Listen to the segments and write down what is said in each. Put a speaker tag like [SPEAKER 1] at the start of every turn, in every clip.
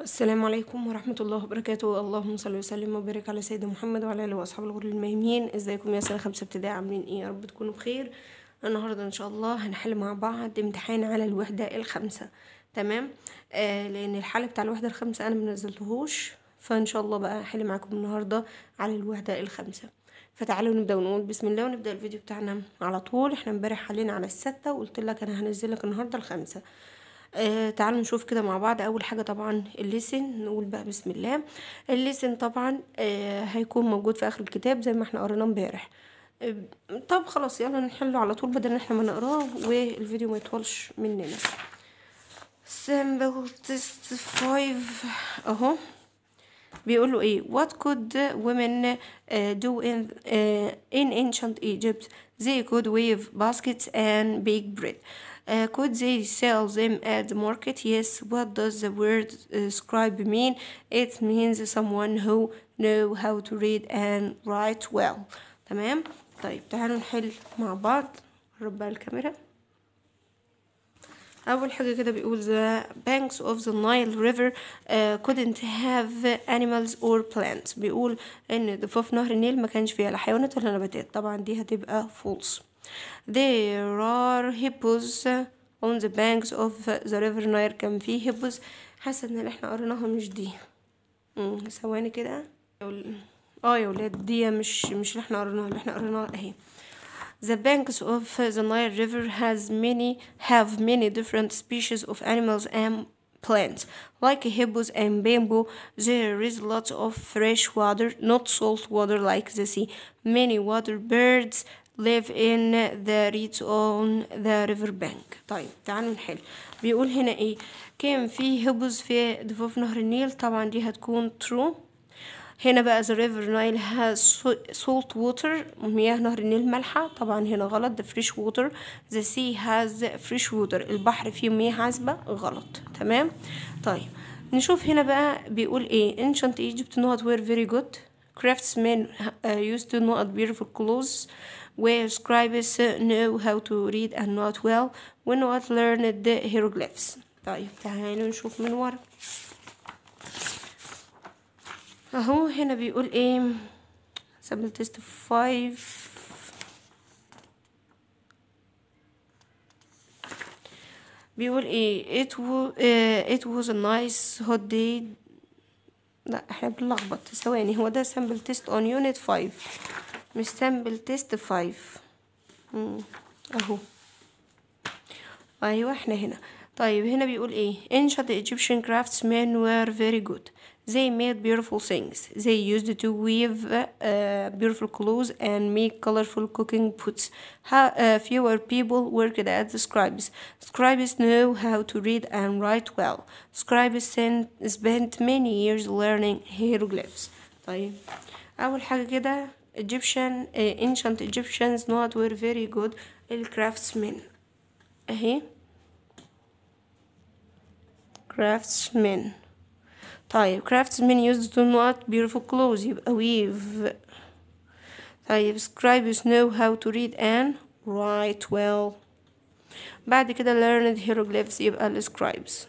[SPEAKER 1] السلام عليكم ورحمة الله وبركاته اللهم صل وسلم وبارك على سيدنا محمد وعلى آله وأصحاب الغر الميمين ازيكم يا سنة خمسة ابتدائي عاملين ايه يا رب تكونوا بخير النهاردة ان شاء الله هنحل مع بعض امتحان على الوحدة الخامسة تمام آه لأن الحل بتاع الوحدة الخامسة أنا منزلتهوش فان شاء الله بقى هحل معاكم النهاردة على الوحدة الخامسة فتعالوا نبدا ونقول بسم الله ونبدا الفيديو بتاعنا على طول احنا امبارح حلينا على الستة وقلت لك انا هنزل لك النهارده الخمسة آه تعالوا نشوف كده مع بعض اول حاجه طبعا الليسن نقول بقى بسم الله الليسن طبعا آه هيكون موجود في اخر الكتاب زي ما احنا قريناه امبارح آه، طب خلاص يلا نحله على طول بدل ان احنا ما نقراه والفيديو ما يطولش مننا سامبل تيست 5 اهو بيقول له ايه what could women uh, do in uh, in ancient Egypt they could weave baskets and bake bread Uh, could they sell them at the market? Yes. What does the word uh, scribe mean? It means someone who know how to read and write well. تمام؟ طيب تعالوا نحل مع بعض قرب الكاميرا أول حاجة كده بيقول the banks of the Nile River uh, couldn't have animals or plants بيقول إن ضفاف نهر النيل ما كانش فيها لا حيوانات ولا نباتات طبعا دي هتبقى false there are hippos on the banks of the river Nile كان في hippos حاسة ان احنا قريناها مش دي ثواني كده اه يا ولاد دي مش مش اللي احنا قريناها اللي احنا قريناها اهي The banks of the Nile River has many have many different species of animals and plants. Like hippos and bamboo, there is lots of fresh water, not salt water like the sea. Many water birds live in the reeds on the river bank طيب تعالوا نحل بيقول هنا ايه كان في هبوز في ضفاف نهر النيل طبعا دي هتكون true هنا بقى the river Nile has salt water مياه نهر النيل مالحة طبعا هنا غلط the fresh water the sea has fresh water البحر فيه مياه عذبة غلط تمام طيب نشوف هنا بقى بيقول ايه ancient Egypt not were very good craftsmen used to not beautiful clothes where scribes know how to read and not well not learned the hieroglyphs طيب تعالوا نشوف من ورا اهو هنا بيقول ايه sample test 5 بيقول ايه it was, uh, it was a nice hot day لا احنا بنلخبط ثواني هو ده sample test on unit 5 the تيست five. اهو ايوه احنا هنا طيب هنا بيقول ايه ancient Egyptian craftsmen were very good they made beautiful things they used to weave uh, beautiful clothes and make colorful cooking pots uh, fewer people worked as scribes scribes know how to read and write well scribes spent many years learning hieroglyphs طيب اول حاجه كده Egyptian uh, ancient Egyptians not were very good craftsmen اهي craftsmen طيب craftsmen used to not beautiful clothes يبقى weave طيب scribes know how to read and write well بعد كده learned hieroglyphs يبقى scribes,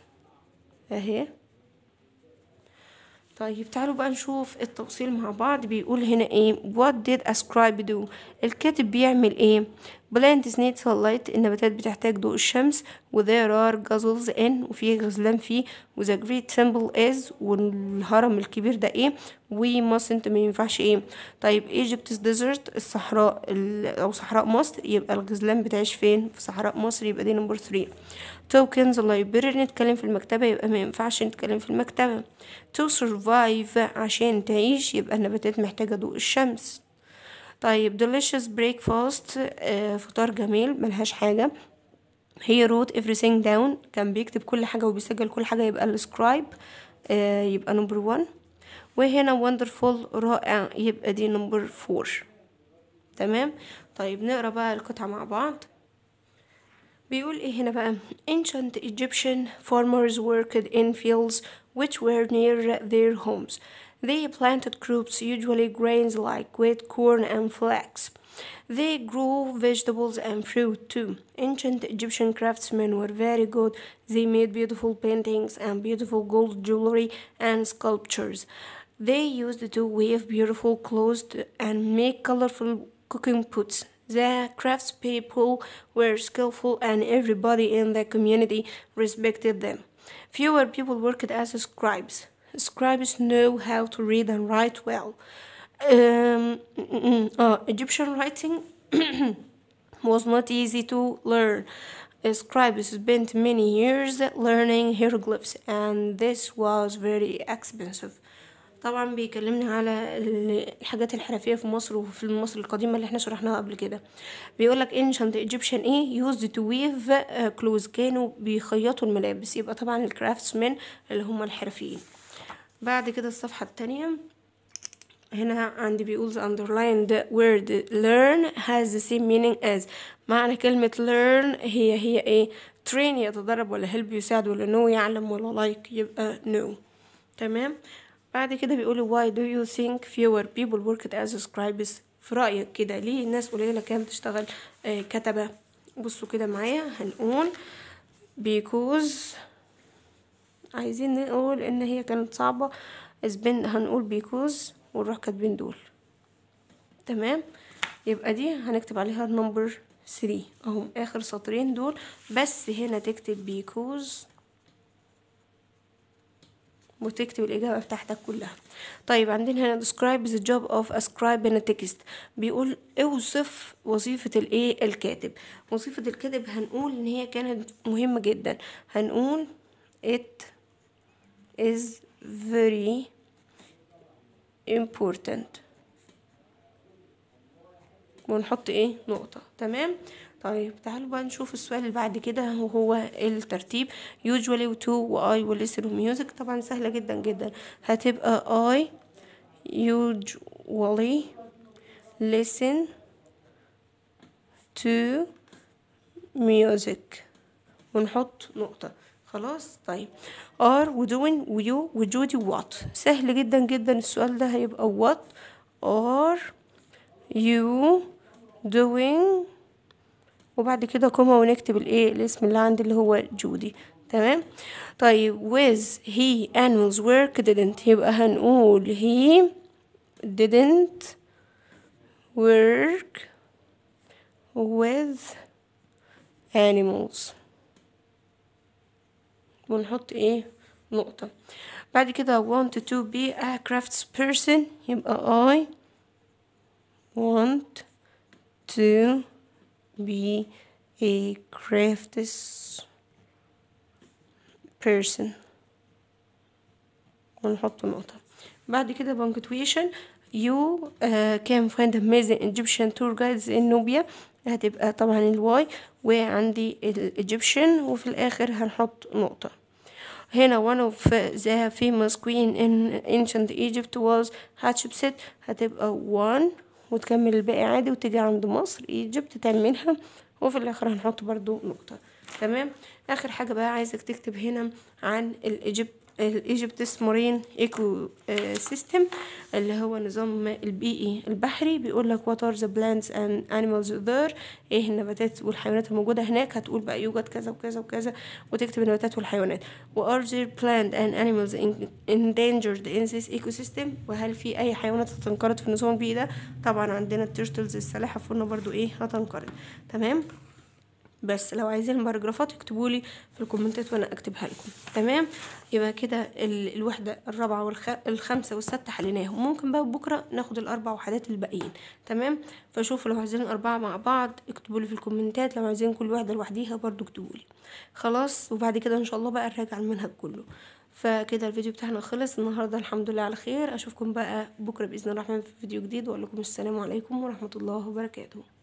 [SPEAKER 1] اهي طيب تعالوا بقى نشوف التوصيل مع بعض بيقول هنا ايه what did ascribe do الكاتب بيعمل ايه بلانت سنيد sunlight النباتات بتحتاج ضوء الشمس و there are ان in وفي غزلان فيه و the great از is والهرم الكبير ده ايه و mustn't ما ينفعش ايه طيب Egypt's desert الصحراء او صحراء مصر يبقى الغزلان بتعيش فين في صحراء مصر يبقى دي نمبر 3 tokens library نتكلم في المكتبة يبقى ما ينفعش نتكلم في المكتبة to survive عشان تعيش يبقى النباتات محتاجة ضوء الشمس طيب delicious breakfast آه فطار جميل ملهاش حاجة هي wrote everything down كان بيكتب كل حاجة وبيسجل كل حاجة يبقى الاسكرايب آه يبقى نمبر 1 وهنا wonderful رائع يبقى دي نمبر فور تمام طيب نقرا بقى القطعة مع بعض بيقول ايه هنا بقى ancient Egyptian farmers worked in fields which were near their homes They planted crops, usually grains like wheat, corn, and flax. They grew vegetables and fruit too. Ancient Egyptian craftsmen were very good. They made beautiful paintings and beautiful gold jewelry and sculptures. They used to weave beautiful clothes and make colorful cooking pots. The craftspeople were skillful and everybody in the community respected them. Fewer people worked as scribes. scribes know how to read and write well um, uh, Egyptian writing was not easy to learn scribes spent many years learning hieroglyphs and this was very expensive طبعا بيكلمني على الحاجات الحرفيه في مصر وفي مصر القديمه اللي احنا شرحناها قبل كده بيقولك انشنت ايجيبشن ايه يوزد تو ويف كلوز كانوا بيخيطوا الملابس يبقى طبعا الكرافتسمين اللي هم الحرفيين بعد كده الصفحة التانية هنا عندي بيقول the underlined word learn has the same meaning as معنى كلمة learn هي هي ايه train يتدرب ولا help يساعد ولا know يعلم ولا like يبقى know تمام بعد كده بيقولوا why do you think fewer people worked as scribes في رأيك كده ليه الناس قليلة كانت تشتغل آه، كتبة بصوا كده معايا هنقول because عايزين نقول ان هي كانت صعبة اسبن هنقول بيكوز ونروح كاتبين دول تمام يبقى دي هنكتب عليها نمبر 3 اهو اخر سطرين دول بس هنا تكتب بيكوز وتكتب الإجابة بتاعتك كلها طيب عندنا هنا describe the job of a scribe in a text بيقول اوصف وظيفة الايه الكاتب وظيفة الكاتب هنقول ان هي كانت مهمة جدا هنقول it is very important ونحط ايه نقطة تمام طيب تعالوا بقى نشوف السؤال اللي بعد كده وهو الترتيب usually to و I و listen و music طبعا سهلة جدا جدا هتبقى I usually listen to music ونحط نقطة خلاص طيب ار ودوين ويو وجودي وات سهل جدا جدا السؤال ده هيبقى وات ار يو دوين وبعد كده كومه ونكتب الايه الاسم اللي عندي اللي هو جودي تمام طيب with he animals work didn't يبقى هنقول he didn't work with animals ونحط ايه نقطة بعد كده want to be a crafts person يبقى I want to be a crafts person ونحط نقطة بعد كده punctuation you uh, can find amazing Egyptian tour guides in Nubia هتبقى طبعا الواي وعندي الايجيبشن وفي الاخر هنحط نقطة هنا one of the famous queen in ancient Egypt was Hatshepsut هتبقى one وتكمل الباقي عادي وتجي عند مصر ايجيبت تعملها وفي الاخر هنحط برضو نقطة تمام اخر حاجة بقى عايزك تكتب هنا عن الايجيبت الايجيبت مارين ايكو آه، سيستم اللي هو نظام البيئي البحري بيقول لك وات ار ذا بلانتس اند انيمالز ذير ايه النباتات والحيوانات الموجوده هناك هتقول بقى يوجد كذا وكذا وكذا وتكتب النباتات والحيوانات وار ذير بلانت اند انيمالز endangered in this ecosystem وهل في اي حيوانات هتنقرض في النظام البيئي ده طبعا عندنا التيرتلز السلاحف قلنا برضو ايه هتنقرض تمام بس لو عايزين باراجرافات اكتبوا لي في الكومنتات وانا اكتبها لكم تمام يبقى كده الوحده الرابعه والخامسه والسته حليناهم ممكن بقى بكره ناخد الاربع وحدات الباقيين تمام فشوفوا لو عايزين اربعه مع بعض اكتبوا لي في الكومنتات لو عايزين كل وحده لوحديها برضو اكتبوا لي خلاص وبعد كده ان شاء الله بقى نراجع المنهج كله فكده الفيديو بتاعنا خلص النهارده الحمد لله على خير اشوفكم بقى بكره باذن الرحمن في فيديو جديد واقول لكم السلام عليكم ورحمه الله وبركاته